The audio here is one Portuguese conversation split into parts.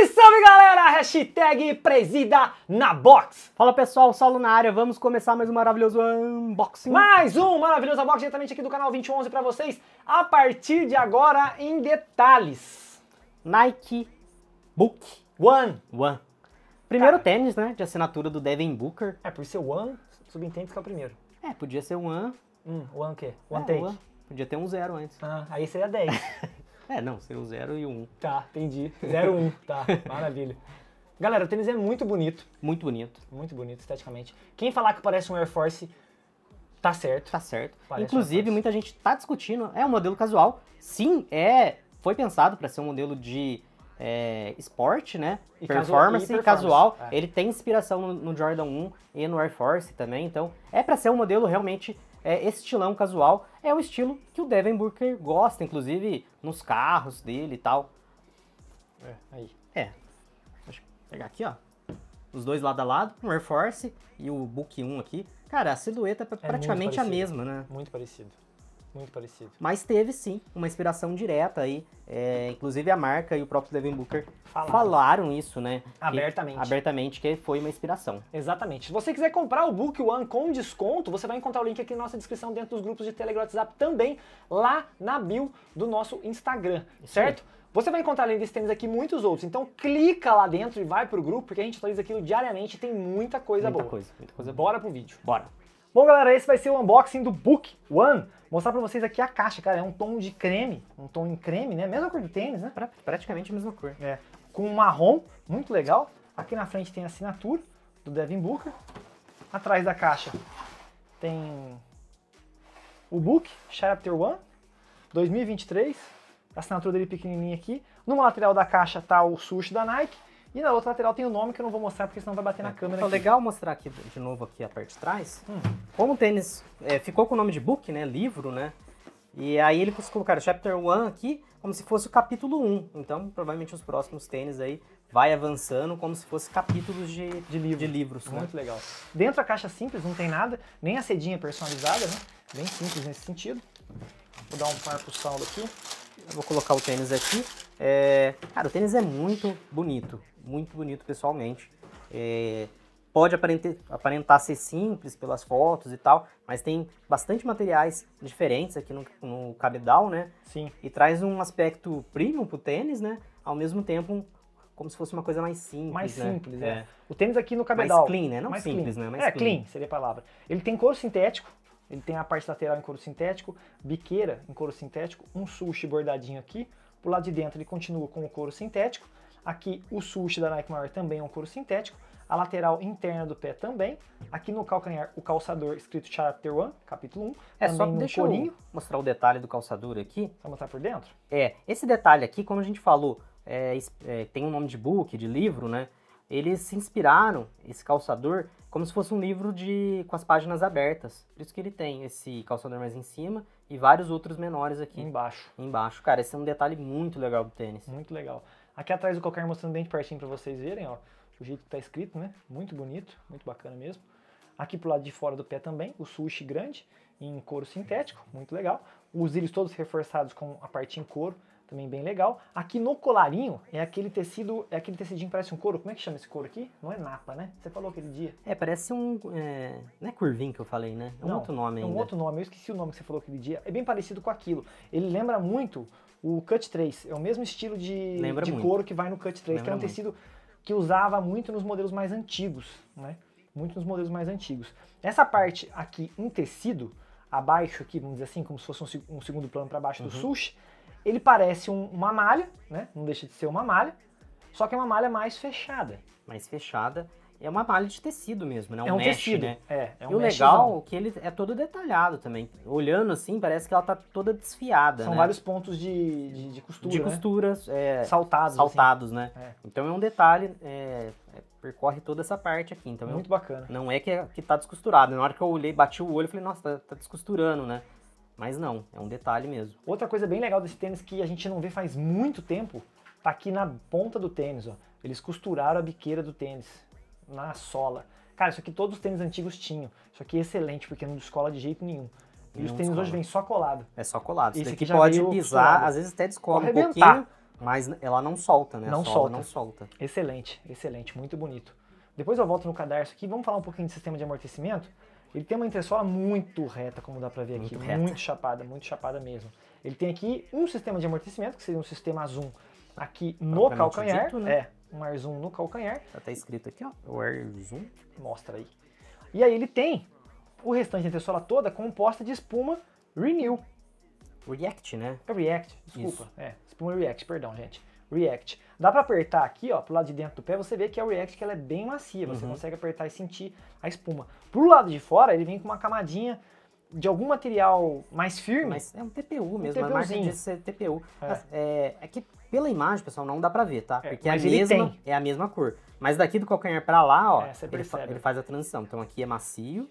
Salve, salve galera! Hashtag presida na box. Fala pessoal, Saulo na área, vamos começar mais um maravilhoso unboxing. Mais um maravilhoso unboxing diretamente aqui do canal 2011 para vocês, a partir de agora em detalhes. Nike Book One. One. Primeiro Cara, tênis, né, de assinatura do Devin Booker. É, por ser One, subentende que é o primeiro. É, podia ser One. Hum, One o quê? É, One é, Take. One. Podia ter um zero antes. Ah, aí seria 10. É, não, seriam 0 e 1. Um. Tá, entendi. 0 1, um, tá, maravilha. Galera, o tênis é muito bonito. Muito bonito. Muito bonito, esteticamente. Quem falar que parece um Air Force, tá certo. Tá certo. Parece Inclusive, muita gente tá discutindo, é um modelo casual. Sim, é, foi pensado para ser um modelo de é, esporte, né? E performance, casual, casual. É. Ele tem inspiração no, no Jordan 1 e no Air Force também, então é para ser um modelo realmente é, estilão casual é o estilo que o Devin Booker gosta, inclusive nos carros dele e tal. É, aí. É. Deixa eu pegar aqui, ó. Os dois lado a lado, o Air Force e o Book 1 aqui. Cara, a silhueta é, é praticamente a mesma, né? Muito parecido. Muito parecido. Mas teve sim uma inspiração direta aí. É, inclusive a marca e o próprio Devin Booker falaram, falaram isso, né? Abertamente. Que, abertamente, que foi uma inspiração. Exatamente. Se você quiser comprar o Book One com desconto, você vai encontrar o link aqui na nossa descrição dentro dos grupos de Telegram WhatsApp também, lá na bio do nosso Instagram, isso certo? É. Você vai encontrar além desses tênis aqui muitos outros. Então clica lá dentro e vai pro grupo, porque a gente atualiza aquilo diariamente e tem muita coisa muita boa. Coisa, muita coisa boa. Bora pro vídeo. Bora. Bom, galera, esse vai ser o unboxing do Book One. Mostrar pra vocês aqui a caixa, cara. É um tom de creme, um tom em creme, né? Mesma cor do tênis, né? Pra, praticamente a mesma cor. É. Com um marrom, muito legal. Aqui na frente tem a assinatura do Devin Booker. Atrás da caixa tem o Book, Chapter One, 2023. A assinatura dele pequenininha aqui. No lateral da caixa tá o sushi da Nike. E na outra lateral tem o um nome que eu não vou mostrar porque senão vai bater é, na câmera. É aqui. legal mostrar aqui de novo aqui a parte de trás. Hum. Como o tênis é, ficou com o nome de book, né? Livro, né? E aí eles colocaram chapter 1 aqui como se fosse o capítulo 1. Então, provavelmente os próximos tênis aí vai avançando como se fosse capítulos de, de, livro. de livros. Né. Muito né? legal. Dentro a caixa simples, não tem nada, nem a cedinha personalizada, né? Bem simples nesse sentido. Vou dar um par pro saldo aqui. Eu vou colocar o tênis aqui. É, cara, o tênis é muito bonito, muito bonito pessoalmente. É, pode aparentar, aparentar, ser simples pelas fotos e tal, mas tem bastante materiais diferentes aqui no, no cabedal, né? Sim. E traz um aspecto premium pro tênis, né? Ao mesmo tempo, como se fosse uma coisa mais simples. Mais né? simples, é. é. O tênis aqui no cabedal. Mais clean, né? Não mais simples, clean. né? Mais é, clean. clean seria a palavra. Ele tem couro sintético, ele tem a parte lateral em couro sintético, biqueira em couro sintético, um sushi bordadinho aqui, o lado de dentro ele continua com o couro sintético. Aqui o sushi da Nike Maior também é um couro sintético. A lateral interna do pé também. Aqui no calcanhar, o calçador escrito Chapter 1, capítulo 1. É só deixa corinho. eu mostrar o detalhe do calçador aqui. só mostrar por dentro? É, esse detalhe aqui, como a gente falou, é, é, tem um nome de book, de livro, né? eles se inspiraram, esse calçador, como se fosse um livro de com as páginas abertas. Por isso que ele tem esse calçador mais em cima e vários outros menores aqui. Embaixo. Embaixo. Cara, esse é um detalhe muito legal do tênis. Muito legal. Aqui atrás eu colocar mostrando bem de pertinho para vocês verem, ó, o jeito que tá escrito, né? Muito bonito, muito bacana mesmo. Aqui pro lado de fora do pé também, o sushi grande em couro sintético, muito legal. Os íris todos reforçados com a parte em couro, também bem legal. Aqui no colarinho é aquele tecido, é aquele tecidinho que parece um couro. Como é que chama esse couro aqui? Não é napa, né? Você falou aquele dia. É, parece um. É... Não é curvinho que eu falei, né? É um Não, outro nome ainda. É um outro nome, eu esqueci o nome que você falou aquele dia. É bem parecido com aquilo. Ele lembra muito o Cut 3. É o mesmo estilo de, lembra de muito. couro que vai no Cut 3, lembra que é um muito. tecido que usava muito nos modelos mais antigos, né? Muito nos modelos mais antigos. Essa parte aqui em tecido, abaixo aqui, vamos dizer assim, como se fosse um, um segundo plano para baixo uhum. do sushi, ele parece um, uma malha, né? Não deixa de ser uma malha, só que é uma malha mais fechada. Mais fechada. É uma malha de tecido mesmo, né? Um é um mesh, tecido, né? É, é um e o legal é que ele é todo detalhado também. Olhando assim, parece que ela tá toda desfiada. São né? vários pontos de, de, de costura. De né? costuras. Né? É, saltados. Assim. Saltados, assim. né? É. Então é um detalhe, é, é percorre toda essa parte aqui. Então é Muito eu, bacana. Não é que, é, que tá descosturado. Na hora que eu olhei, bati o olho, falei, nossa, tá, tá descosturando, né? Mas não, é um detalhe mesmo. Outra coisa bem legal desse tênis que a gente não vê faz muito tempo, tá aqui na ponta do tênis, ó. Eles costuraram a biqueira do tênis na sola. Cara, isso aqui todos os tênis antigos tinham. Isso aqui é excelente porque não descola de jeito nenhum. E os tênis descola. hoje vêm só colado. É só colado. Esse aqui pode pisar, às vezes até descola um pouquinho, mas ela não solta, né? Não solta. não solta. Excelente, excelente, muito bonito. Depois eu volto no cadarço aqui, vamos falar um pouquinho de sistema de amortecimento. Ele tem uma entressola muito reta, como dá pra ver aqui, muito chapada, muito chapada mesmo. Ele tem aqui um sistema de amortecimento, que seria um sistema zoom aqui tá no calcanhar. Dito, né? É, um air zoom no calcanhar. Tá até escrito aqui, ó, o air zoom. Mostra aí. E aí ele tem o restante da entressola toda composta de espuma Renew. React, né? É React, desculpa. Isso. É, espuma React, perdão, gente. React. Dá para apertar aqui, ó, pro lado de dentro do pé, você vê que é o React que ela é bem macia, você uhum. consegue apertar e sentir a espuma. Pro lado de fora, ele vem com uma camadinha de algum material mais firme. Mas é um TPU mesmo, um a é marca ser TPU. É. é, é, que pela imagem, pessoal, não dá pra ver, tá? É, Porque é a, mesma, é a mesma cor. Mas daqui do calcanhar pra lá, ó, é, ele, fa ele, faz a transição. Então aqui é macio,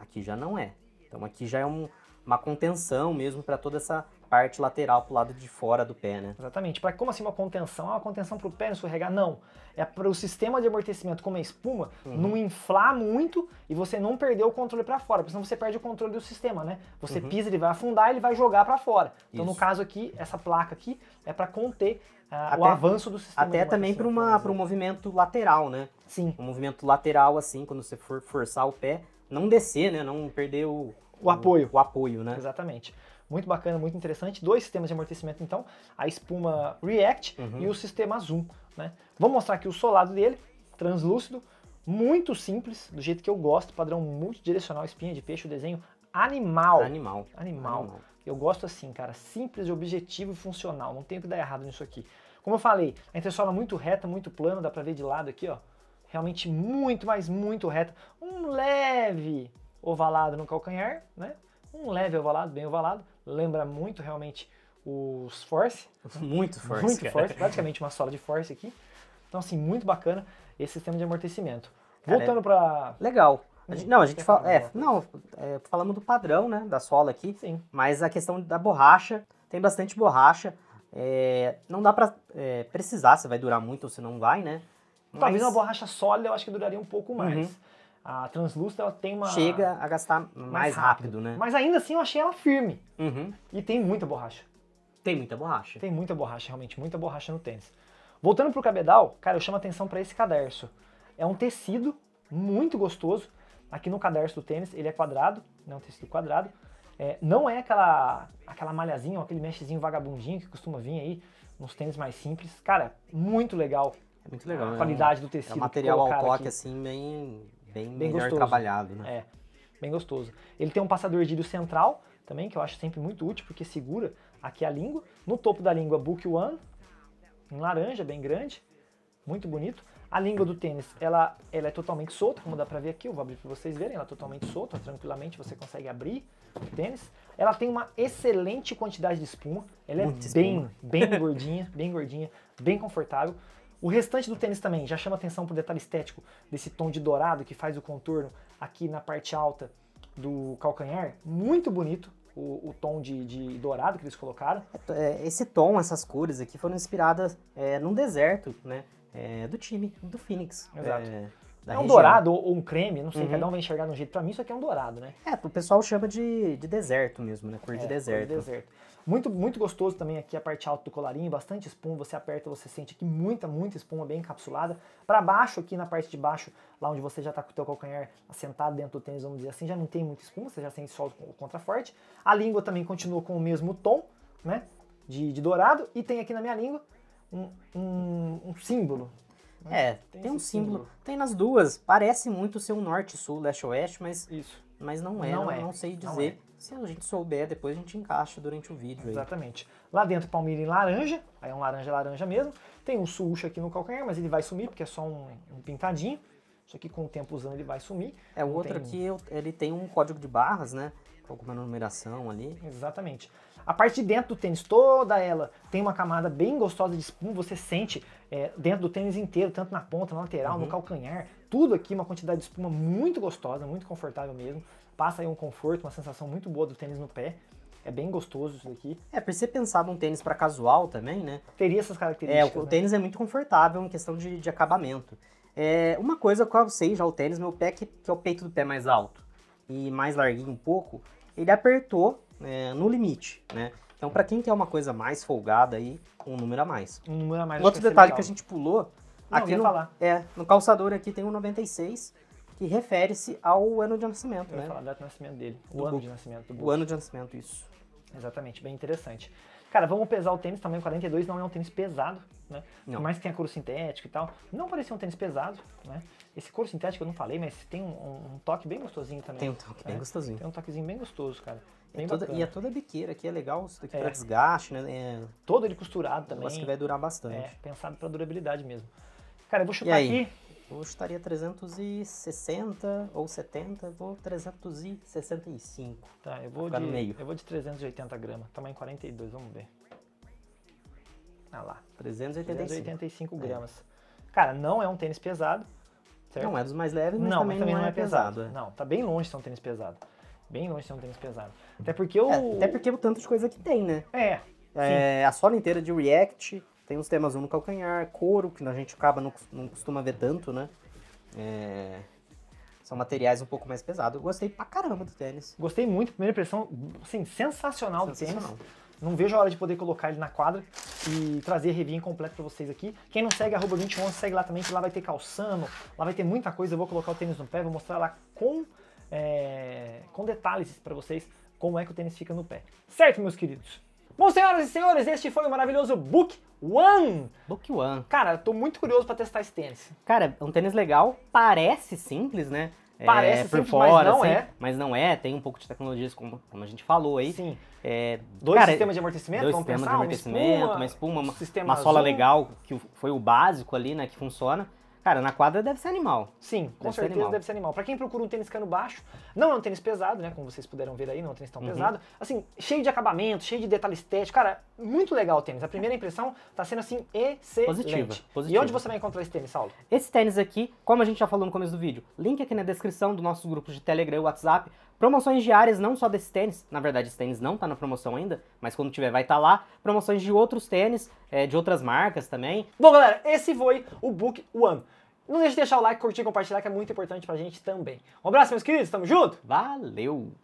aqui já não é. Então aqui já é um, uma contenção mesmo para toda essa parte lateral para o lado de fora do pé, né? Exatamente. Para como assim uma contenção? Ah, uma contenção para o pé não escorregar? Não. É para o sistema de amortecimento, como a é espuma, uhum. não inflar muito e você não perder o controle para fora, porque senão você perde o controle do sistema, né? Você uhum. pisa, ele vai afundar, e ele vai jogar para fora. Então, Isso. no caso aqui, essa placa aqui é para conter ah, até, o avanço do sistema. Até também para um movimento lateral, né? Sim. Um movimento lateral, assim, quando você for forçar o pé, não descer, né? Não perder o, o apoio. O, o apoio, né? Exatamente. Muito bacana, muito interessante. Dois sistemas de amortecimento, então, a espuma React uhum. e o sistema Zoom. Né? Vou mostrar aqui o solado dele, translúcido, muito simples, do jeito que eu gosto, padrão multidirecional, espinha de peixe, o desenho animal. Animal. Animal. animal. Eu gosto assim, cara, simples, objetivo e funcional. Não tem o que dar errado nisso aqui. Como eu falei, a intersola muito reta, muito plana, dá pra ver de lado aqui, ó. Realmente muito, mas muito reta. Um leve ovalado no calcanhar, né? Um leve ovalado, bem ovalado lembra muito realmente os Force. Muito Force. Muito cara. Force, praticamente uma sola de Force aqui. Então, assim, muito bacana esse sistema de amortecimento. Cara, Voltando é... para. Legal. A gente, não, a gente fala. É, não, é, falamos do padrão, né? Da sola aqui. Sim. Mas a questão da borracha, tem bastante borracha. É, não dá para é, precisar se vai durar muito ou se não vai, né? Mas... Talvez uma borracha sólida eu acho que duraria um pouco mais. Uhum a Translúcida ela tem uma. Chega a gastar mais, mais rápido, rápido, né? Mas ainda assim eu achei ela firme. Uhum. E tem muita borracha. Tem muita borracha. Tem muita borracha, realmente, muita borracha no tênis. Voltando pro cabedal, cara, eu chamo atenção para esse cadarço. É um tecido muito gostoso. Aqui no cadarço do tênis, ele é quadrado, é um tecido quadrado. É, não é aquela, aquela malhazinha ou aquele mexezinho vagabundinho que costuma vir aí nos tênis mais simples. Cara, muito legal. É muito legal. A né? qualidade do tecido. É um material ao toque, aqui. assim, bem bem, bem melhor gostoso. trabalhado, né? É, bem gostoso. Ele tem um passador de hílio central também, que eu acho sempre muito útil, porque segura aqui a língua. No topo da língua, Book One, em laranja, bem grande, muito bonito. A língua do tênis, ela, ela é totalmente solta, como dá pra ver aqui, eu vou abrir pra vocês verem, ela é totalmente solta, tranquilamente você consegue abrir o tênis. Ela tem uma excelente quantidade de espuma, ela é Muito bem, espuma. bem gordinha, bem gordinha, bem confortável. O restante do tênis também já chama atenção para o detalhe estético desse tom de dourado que faz o contorno aqui na parte alta do calcanhar, muito bonito. O, o tom de, de, dourado que eles colocaram. É, esse tom, essas cores aqui foram inspiradas é, num deserto, né? É, do time, do Phoenix. Exato. É é um região. dourado ou um creme, não sei, uhum. cada um vai enxergar de um jeito. Para mim isso aqui é um dourado, né? É, o pessoal chama de, de deserto mesmo, né? Cor de é, deserto. Cor de deserto. Muito, muito gostoso também aqui a parte alta do colarinho, bastante espuma, você aperta, você sente aqui muita, muita espuma bem encapsulada. Para baixo, aqui na parte de baixo, lá onde você já está com o teu calcanhar assentado dentro do tênis, vamos dizer assim, já não tem muita espuma, você já sente só o contraforte. A língua também continua com o mesmo tom, né, de, de dourado, e tem aqui na minha língua um, um, um símbolo, né? É, tem, tem um símbolo. símbolo. Tem nas duas. Parece muito ser um norte, sul, leste, oeste, mas. Isso. Mas não é, não, é. não sei dizer. Não é. Se a gente souber, depois a gente encaixa durante o vídeo. Exatamente. Aí. Lá dentro, Palmeira em laranja. Aí é um laranja-laranja mesmo. Tem um sucho aqui no calcanhar, mas ele vai sumir porque é só um, um pintadinho. Só que com o tempo usando ele vai sumir. É, o outro tem... aqui ele tem um código de barras, né? Alguma numeração ali. Exatamente. A parte de dentro do tênis, toda ela tem uma camada bem gostosa de espuma, você sente é, dentro do tênis inteiro, tanto na ponta, na lateral, uhum. no calcanhar, tudo aqui, uma quantidade de espuma muito gostosa, muito confortável mesmo. Passa aí um conforto, uma sensação muito boa do tênis no pé. É bem gostoso isso daqui. É, por você pensar num tênis para casual também, né? Teria essas é, características. É, o, né? tênis é muito confortável em questão de, de acabamento. É, uma coisa que eu sei já o tênis, meu pé que, que é o peito do pé mais alto e mais larguinho um pouco, ele apertou é, no limite, né? Então, para quem quer uma coisa mais folgada aí, um número a mais. Um número a mais. outro detalhe legal. que a gente pulou, Não, aqui no, falar. é, no calçador aqui tem um 96, que refere-se ao ano de nascimento, eu né? falar data de nascimento dele, o ano book. de nascimento do O ano de nascimento, isso. Exatamente, bem interessante. Cara, vamos pesar o tênis, tamanho 42 não é um tênis pesado, né? Não. Por mais que tenha couro sintético e tal, não parecia um tênis pesado, né? Esse couro sintético eu não falei, mas tem um, um toque bem gostosinho também. Tem um toque né? bem é, gostosinho. Tem um toquezinho bem gostoso, cara. É bem e, toda, e é toda biqueira aqui, é legal isso daqui é. para desgaste, né? É... Todo ele costurado também. Mas que vai durar bastante. É, pensado para durabilidade mesmo. Cara, eu vou chutar aqui. Eu chutaria 360 ou 70, vou 365. Tá, eu vou, de, meio. eu vou de 380 gramas, tá tamanho 42, vamos ver. Ah lá. 385, gramas. É. Cara, não é um tênis pesado. Certo? Não é dos mais leves, mas não, também, mas também não, não é, é pesado. pesado. É. Não, tá bem longe de ser um tênis pesado bem longe de ser um tênis pesado. Até porque o. É, até porque é o tanto de coisa que tem, né? É. é a sola inteira de React, tem uns temas no calcanhar, couro, que a gente acaba não, não costuma ver tanto, né? É, são materiais um pouco mais pesados. Eu gostei pra caramba do tênis. Gostei muito, primeira impressão, assim, sensacional, sensacional. do tênis. Não vejo a hora de poder colocar ele na quadra e trazer a review completo pra vocês aqui. Quem não segue, arroba 21, segue lá também, que lá vai ter calçano, lá vai ter muita coisa. Eu vou colocar o tênis no pé, vou mostrar lá com é, com detalhes para vocês como é que o tênis fica no pé. Certo, meus queridos? Bom, senhoras e senhores, este foi o maravilhoso Book One. Book One. Cara, eu tô muito curioso para testar esse tênis. Cara, é um tênis legal, parece simples, né? É parece é, por fora, mas não assim, é. Mas não é, tem um pouco de tecnologias, como, como a gente falou aí. Sim. É, dois cara, sistemas de amortecimento, dois sistemas pensar, de amortecimento, uma espuma, uma, espuma, uma sola legal, que foi o básico ali, né, que funciona. Cara, na quadra deve ser animal. Sim, com certeza deve ser animal. Para quem procura um tênis cano é baixo, não é um tênis pesado, né? Como vocês puderam ver aí, não é um tênis tão uhum. pesado. Assim, cheio de acabamento, cheio de detalhe estético. Cara, muito legal o tênis. A primeira impressão está sendo assim excelente. Positiva, positiva. E onde você vai encontrar esse tênis, Saulo? Esse tênis aqui, como a gente já falou no começo do vídeo, link aqui na descrição do nosso grupo de Telegram e WhatsApp. Promoções diárias não só desse tênis, na verdade esse tênis não está na promoção ainda, mas quando tiver vai estar tá lá. Promoções de outros tênis, é, de outras marcas também. Bom galera, esse foi o Book One. Não deixe de deixar o like, curtir, compartilhar que é muito importante pra gente também. Um abraço meus queridos, tamo junto? Valeu!